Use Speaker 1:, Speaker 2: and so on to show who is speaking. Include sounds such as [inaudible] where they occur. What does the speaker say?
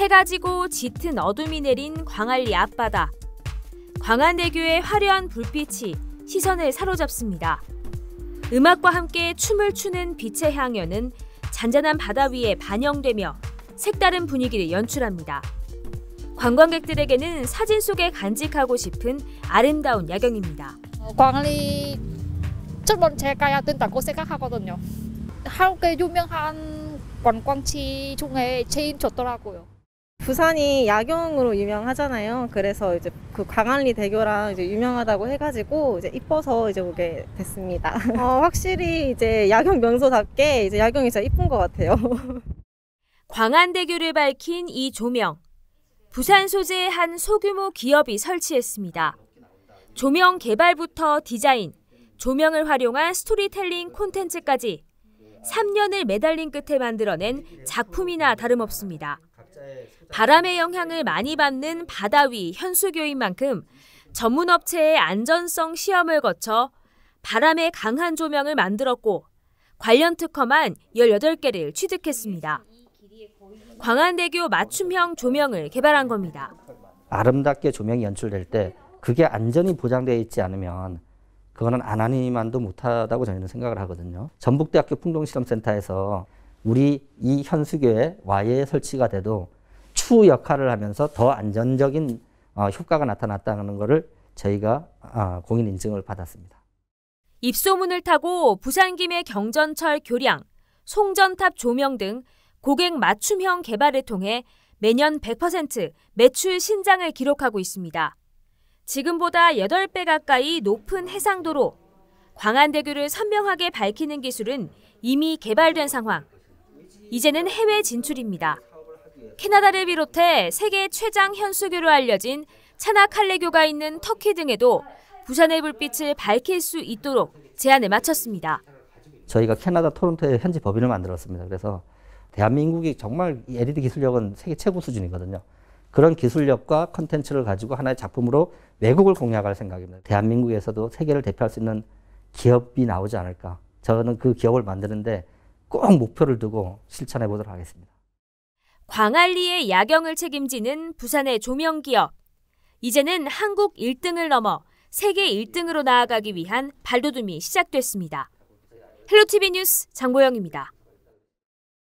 Speaker 1: 해가 지고 짙은 어둠이 내린 광안리 앞바다. 광안대교의 화려한 불빛이 시선을 사로잡습니다. 음악과 함께 춤을 추는 빛의 향연은 잔잔한 바다 위에 반영되며 색다른 분위기를 연출합니다. 관광객들에게는 사진 속에 간직하고 싶은 아름다운 야경입니다. 어, 광안리 정말 제가 해야 된다고 생각하거든요. 한국의 유명한 관광지 중에 제일
Speaker 2: 좋더라고요. 부산이 야경으로 유명하잖아요. 그래서 이제 그 광안리 대교랑 이제 유명하다고 해가지고 이제 이뻐서 이제 오게 됐습니다. [laughs] 어, 확실히
Speaker 1: 이제 야경
Speaker 2: 명소답게 이제 야경이 진짜 이쁜 것 같아요.
Speaker 1: [laughs] 광안대교를 밝힌 이 조명. 부산 소재의 한 소규모 기업이 설치했습니다. 조명 개발부터 디자인, 조명을 활용한 스토리텔링 콘텐츠까지 3년을 매달린 끝에 만들어낸 작품이나 다름없습니다. 바람의 영향을 많이 받는 바다 위 현수교인 만큼 전문업체의 안전성 시험을 거쳐 바람의 강한 조명을 만들었고 관련 특허만 18개를 취득했습니다. 광안대교 맞춤형 조명을 개발한 겁니다.
Speaker 3: 아름답게 조명이 연출될 때 그게 안전이 보장되어 있지 않으면 그거는 안 하니만도 못하다고 저는 생각을 하거든요. 전북대학교 풍동실험센터에서 우리 이 현수교에 와이에 설치가 돼도 추후 역할을 하면서 더 안전적인 어, 효과가 나타났다는 것을 저희가 어, 공인 인증을 받았습니다.
Speaker 1: 입소문을 타고 부산김해 경전철 교량, 송전탑 조명 등 고객 맞춤형 개발을 통해 매년 100% 매출 신장을 기록하고 있습니다. 지금보다 8배 가까이 높은 해상도로 광안대교를 선명하게 밝히는 기술은 이미 개발된 상황. 이제는 해외 진출입니다. 캐나다를 비롯해 세계 최장 현수교로 알려진 차나칼레교가 있는 터키 등에도 부산의 불빛을 밝힐 수 있도록 제안을 마쳤습니다.
Speaker 3: 저희가 캐나다 토론토에 현지 법인을 만들었습니다. 그래서 대한민국이 정말 LED 기술력은 세계 최고 수준이거든요. 그런 기술력과 컨텐츠를 가지고 하나의 작품으로 외국을 공략할 생각입니다. 대한민국에서도 세계를 대표할 수 있는 기업이 나오지 않을까. 저는 그 기업을 만드는데 꼭 목표를 두고 실천해 보도록 하겠습니다.
Speaker 1: 광안리의 야경을 책임지는 부산의 조명 기업. 이제는 한국 1등을 넘어 세계 1등으로 나아가기 위한 발돋움이 시작됐습니다. 헬로티비 뉴스 장보영입니다.